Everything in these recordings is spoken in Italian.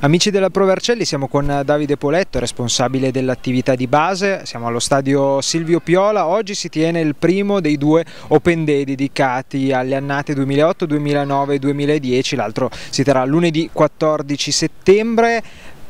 Amici della Provercelli, siamo con Davide Poletto, responsabile dell'attività di base, siamo allo stadio Silvio Piola, oggi si tiene il primo dei due Open Day dedicati alle annate 2008, 2009 e 2010, l'altro si terrà lunedì 14 settembre,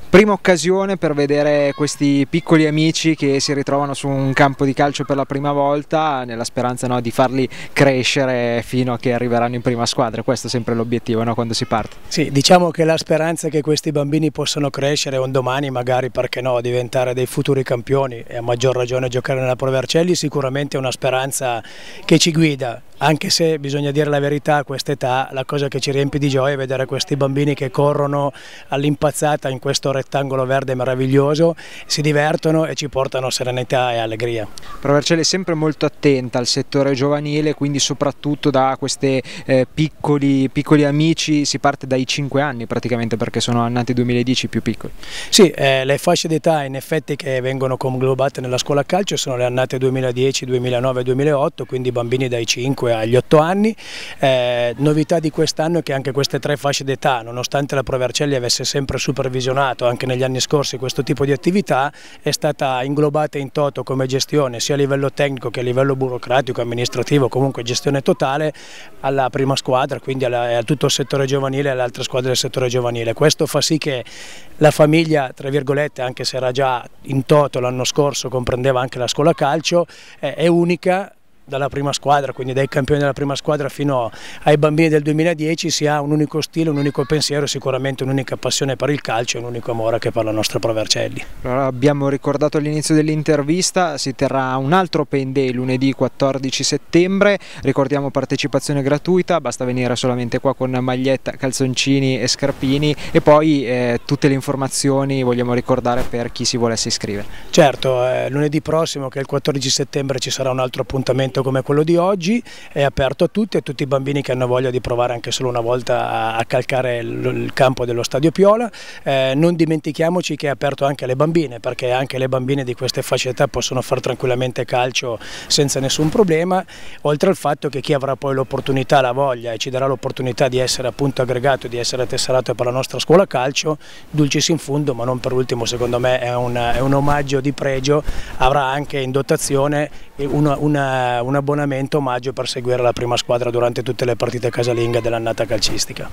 Prima occasione per vedere questi piccoli amici che si ritrovano su un campo di calcio per la prima volta nella speranza no, di farli crescere fino a che arriveranno in prima squadra, questo è sempre l'obiettivo no, quando si parte. Sì, diciamo che la speranza è che questi bambini possano crescere un domani magari, perché no, diventare dei futuri campioni e a maggior ragione giocare nella Pro Vercelli sicuramente è una speranza che ci guida anche se bisogna dire la verità a quest'età la cosa che ci riempie di gioia è vedere questi bambini che corrono all'impazzata in questo rettangolo verde meraviglioso, si divertono e ci portano serenità e allegria. Provercelli è sempre molto attenta al settore giovanile, quindi soprattutto da questi eh, piccoli, piccoli, amici, si parte dai 5 anni praticamente perché sono nati 2010 più piccoli. Sì, eh, le fasce d'età in effetti che vengono conglobate nella scuola calcio sono le annate 2010, 2009, 2008, quindi bambini dai 5 5 agli 8 anni. Eh, novità di quest'anno è che anche queste tre fasce d'età, nonostante la Provercelli avesse sempre supervisionato anche negli anni scorsi questo tipo di attività, è stata inglobata in toto come gestione sia a livello tecnico che a livello burocratico, amministrativo, comunque gestione totale alla prima squadra, quindi alla, a tutto il settore giovanile e alle altre squadre del settore giovanile. Questo fa sì che la famiglia, tra virgolette, anche se era già in toto l'anno scorso, comprendeva anche la scuola calcio, eh, è unica dalla prima squadra, quindi dai campioni della prima squadra fino ai bambini del 2010 si ha un unico stile, un unico pensiero sicuramente un'unica passione per il calcio e un unico amore che per la nostra Provercelli. Allora, abbiamo ricordato all'inizio dell'intervista, si terrà un altro Open Day lunedì 14 settembre, ricordiamo partecipazione gratuita, basta venire solamente qua con maglietta, calzoncini e scarpini e poi eh, tutte le informazioni vogliamo ricordare per chi si volesse iscrivere. Certo, eh, lunedì prossimo che è il 14 settembre ci sarà un altro appuntamento evento come quello di oggi è aperto a tutti, a tutti i bambini che hanno voglia di provare anche solo una volta a calcare il campo dello Stadio Piola. Eh, non dimentichiamoci che è aperto anche alle bambine, perché anche le bambine di queste fasce età possono fare tranquillamente calcio senza nessun problema, oltre al fatto che chi avrà poi l'opportunità, la voglia e ci darà l'opportunità di essere appunto aggregato, di essere tesserato per la nostra scuola calcio, dulcis in fondo, ma non per ultimo secondo me è un, è un omaggio di pregio, avrà anche in dotazione eh, una, una, un abbonamento omaggio per seguire la prima squadra durante tutte le partite casalinghe dell'annata calcistica.